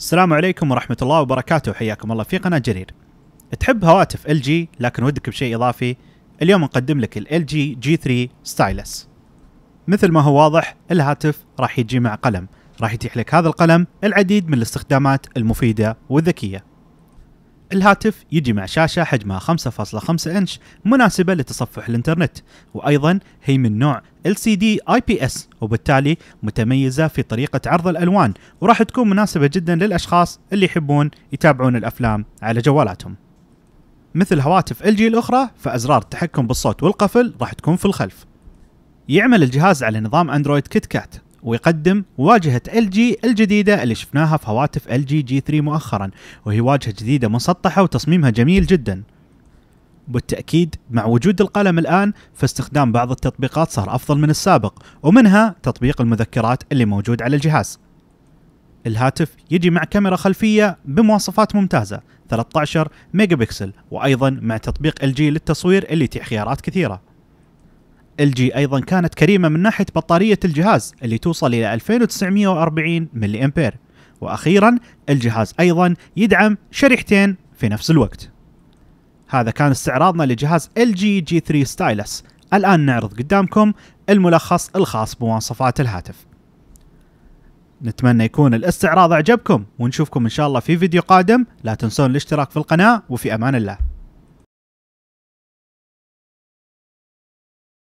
السلام عليكم ورحمة الله وبركاته حياكم الله في قناة جرير تحب هواتف ال جي لكن ودك بشيء إضافي اليوم نقدم لك ال جي جي 3 ستايلس مثل ما هو واضح الهاتف راح يجي مع قلم راح يتيح لك هذا القلم العديد من الاستخدامات المفيدة والذكية الهاتف يجي مع شاشة حجمها 5.5 انش مناسبة لتصفح الانترنت وأيضا هي من نوع LCD IPS وبالتالي متميزة في طريقة عرض الألوان وراح تكون مناسبة جدا للأشخاص اللي يحبون يتابعون الأفلام على جوالاتهم مثل هواتف LG الأخرى فأزرار التحكم بالصوت والقفل راح تكون في الخلف يعمل الجهاز على نظام أندرويد كيت كات ويقدم واجهة ال جي الجديدة اللي شفناها في هواتف ال جي جي 3 مؤخرا وهي واجهة جديدة مسطحة وتصميمها جميل جدا بالتأكيد مع وجود القلم الآن فاستخدام بعض التطبيقات صار أفضل من السابق ومنها تطبيق المذكرات اللي موجود على الجهاز الهاتف يجي مع كاميرا خلفية بمواصفات ممتازة 13 ميجا بكسل وأيضا مع تطبيق جي للتصوير اللي يتيح خيارات كثيرة ال جي ايضا كانت كريمه من ناحيه بطاريه الجهاز اللي توصل الى 2940 ملي امبير واخيرا الجهاز ايضا يدعم شريحتين في نفس الوقت هذا كان استعراضنا لجهاز ال جي جي 3 ستايلس الان نعرض قدامكم الملخص الخاص بمواصفات الهاتف نتمنى يكون الاستعراض اعجبكم ونشوفكم ان شاء الله في فيديو قادم لا تنسون الاشتراك في القناه وفي امان الله